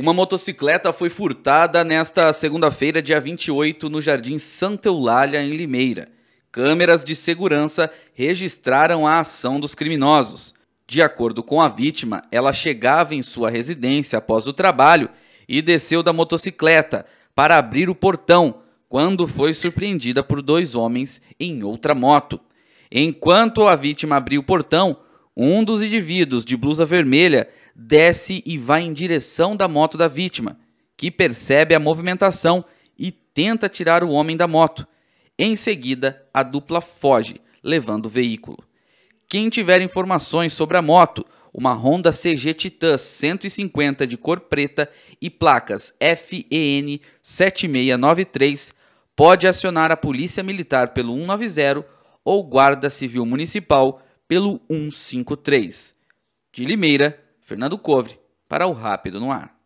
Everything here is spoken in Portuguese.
Uma motocicleta foi furtada nesta segunda-feira, dia 28, no Jardim Santa Eulália, em Limeira. Câmeras de segurança registraram a ação dos criminosos. De acordo com a vítima, ela chegava em sua residência após o trabalho e desceu da motocicleta para abrir o portão, quando foi surpreendida por dois homens em outra moto. Enquanto a vítima abriu o portão, um dos indivíduos de blusa vermelha desce e vai em direção da moto da vítima, que percebe a movimentação e tenta tirar o homem da moto. Em seguida, a dupla foge, levando o veículo. Quem tiver informações sobre a moto, uma Honda CG Titan 150 de cor preta e placas FEN 7693, pode acionar a Polícia Militar pelo 190 ou Guarda Civil Municipal pelo 153. De Limeira, Fernando Covre, para o Rápido no Ar.